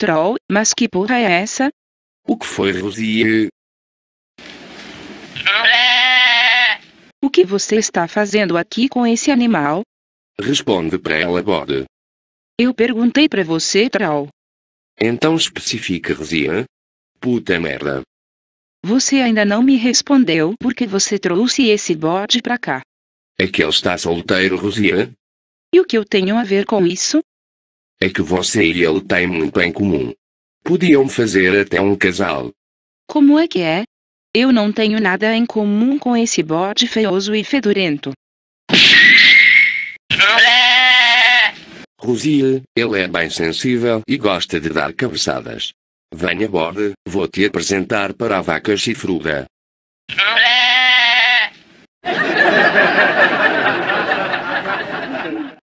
Troll, mas que porra é essa? O que foi, Rosie? O que você está fazendo aqui com esse animal? Responde para ela, Bode. Eu perguntei para você, Troll. Então especifica, Rosie. Puta merda. Você ainda não me respondeu porque você trouxe esse bode pra cá. É que ele está solteiro, Rosia? E o que eu tenho a ver com isso? é que você e ele têm muito em comum. Podiam fazer até um casal. Como é que é? Eu não tenho nada em comum com esse bode feioso e fedorento. Rosie, ele é bem sensível e gosta de dar cabeçadas. Venha bode, vou te apresentar para a vaca chifruda.